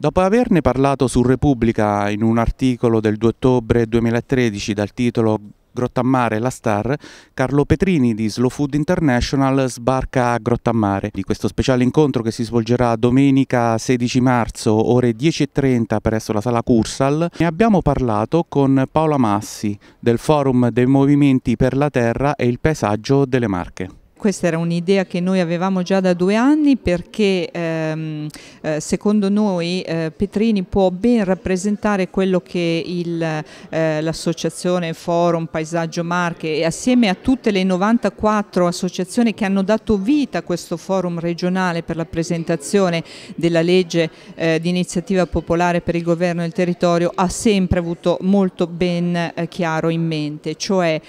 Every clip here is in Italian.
Dopo averne parlato su Repubblica in un articolo del 2 ottobre 2013 dal titolo Grottammare la Star, Carlo Petrini di Slow Food International sbarca a Grottammare. Di questo speciale incontro che si svolgerà domenica 16 marzo ore 10.30 presso la sala Cursal, ne abbiamo parlato con Paola Massi del Forum dei Movimenti per la Terra e il Paesaggio delle Marche. Questa era un'idea che noi avevamo già da due anni perché ehm, eh, secondo noi eh, Petrini può ben rappresentare quello che eh, l'associazione eh, Forum Paesaggio Marche e assieme a tutte le 94 associazioni che hanno dato vita a questo forum regionale per la presentazione della legge eh, di iniziativa popolare per il governo del territorio ha sempre avuto molto ben chiaro in mente, cioè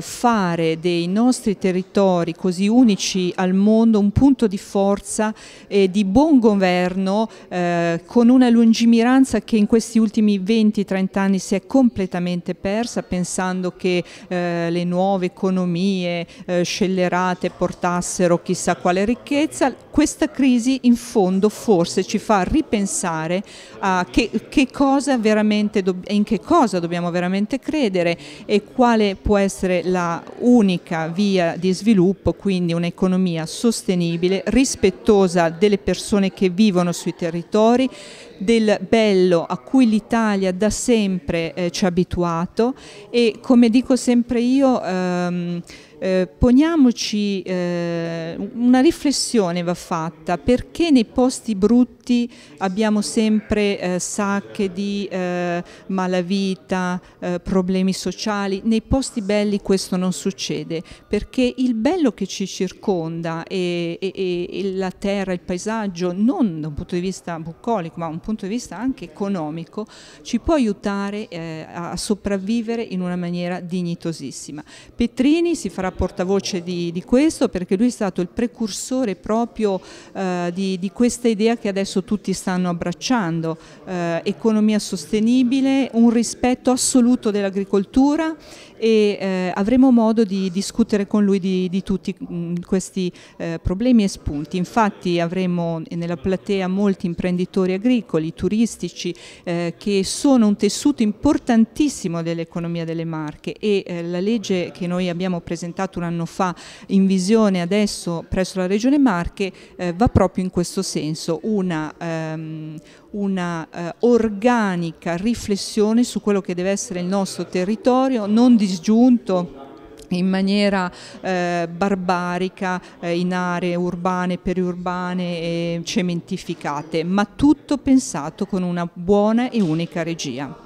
fare dei nostri territori così unici al mondo, un punto di forza e di buon governo eh, con una lungimiranza che in questi ultimi 20-30 anni si è completamente persa, pensando che eh, le nuove economie eh, scellerate portassero chissà quale ricchezza. Questa crisi in fondo forse ci fa ripensare a che, che cosa veramente in che cosa dobbiamo veramente credere e quale può essere la unica via di sviluppo quindi un'economia sostenibile, rispettosa delle persone che vivono sui territori, del bello a cui l'Italia da sempre eh, ci ha abituato e come dico sempre io... Ehm, eh, poniamoci eh, una riflessione va fatta perché nei posti brutti abbiamo sempre eh, sacche di eh, malavita, eh, problemi sociali, nei posti belli questo non succede perché il bello che ci circonda e, e la terra, il paesaggio non da un punto di vista bucolico ma da un punto di vista anche economico ci può aiutare a sopravvivere in una maniera dignitosissima. Petrini si farà sarà portavoce di, di, questo perché lui è stato il precursore proprio eh, di, di, questa idea che adesso tutti stanno abbracciando, eh, economia sostenibile, un rispetto assoluto dell'agricoltura e eh, avremo modo di discutere con lui di, di tutti mh, mm, questi eh, problemi e spunti. Infatti avremo nella platea molti imprenditori agricoli, turistici, eh, che sono un tessuto importantissimo dell'economia delle marche e eh, la legge che noi abbiamo presentato presentato un anno fa in visione adesso presso la Regione Marche eh, va proprio in questo senso, una, ehm, una eh, organica riflessione su quello che deve essere il nostro territorio, non disgiunto in maniera eh, barbarica eh, in aree urbane, periurbane e cementificate, ma tutto pensato con una buona e unica regia.